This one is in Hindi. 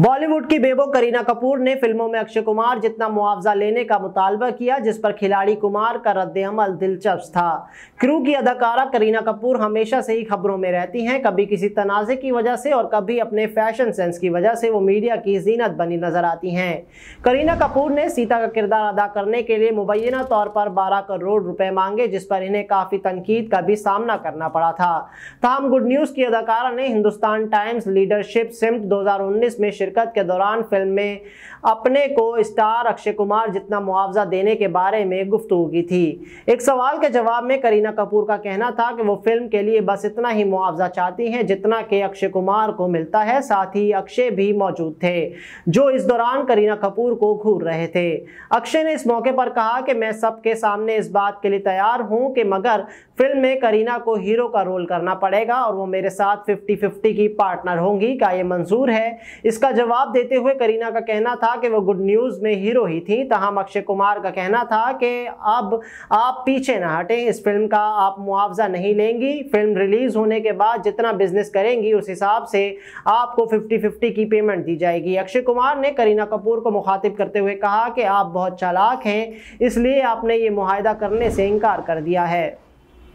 बॉलीवुड की बेबो करीना कपूर ने फिल्मों में अक्षय कुमार जितना मुआवजा लेने का मुतालबा किया जिस पर खिलाड़ी कुमार का रद्द अमल दिलचस्प था क्रू की अदाकारा करीना कपूर हमेशा से ही खबरों में रहती हैं कभी किसी तनाज़े की वजह से और कभी अपने फैशन सेंस की वजह से वो मीडिया की जीनत बनी नजर आती हैं करीना कपूर ने सीता का किरदार अदा करने के लिए मुबैना तौर पर बारह करोड़ रुपये मांगे जिस पर इन्हें काफ़ी तनकीद का भी सामना करना पड़ा था तहम गुड न्यूज़ की अदाकारा ने हिंदुस्तान टाइम्स लीडरशिप सिमट दो में शिरकत के दौरान फिल्म में अपने को स्टार अक्षय कुमार जितना मुआवजा देने के बारे में गुफ्तु की थी एक सवाल के जवाब में करीना कपूर का कहना था कि वो फिल्म के लिए बस इतना ही मुआवजा चाहती हैं जितना कि अक्षय कुमार को मिलता है साथ ही अक्षय भी मौजूद थे जो इस दौरान करीना कपूर को घूर रहे थे अक्षय ने इस मौके पर कहा कि मैं सबके सामने इस बात के लिए तैयार हूँ कि मगर फिल्म में करीना को हीरो का रोल करना पड़ेगा और वो मेरे साथ फिफ्टी फिफ्टी की पार्टनर होंगी का ये मंजूर है इसका जवाब देते हुए करीना का कहना था कि वो गुड न्यूज़ में हीरो ही थी तहम अक्षय कुमार का कहना था कि अब आप पीछे ना हटें इस फिल्म का आप मुआवजा नहीं लेंगी फिल्म रिलीज़ होने के बाद जितना बिजनेस करेंगी उस हिसाब से आपको फिफ्टी फिफ्टी की पेमेंट दी जाएगी अक्षय कुमार ने करीना कपूर को मुखातिब करते हुए कहा कि आप बहुत चालाक हैं इसलिए आपने ये माहदा करने से इनकार कर दिया है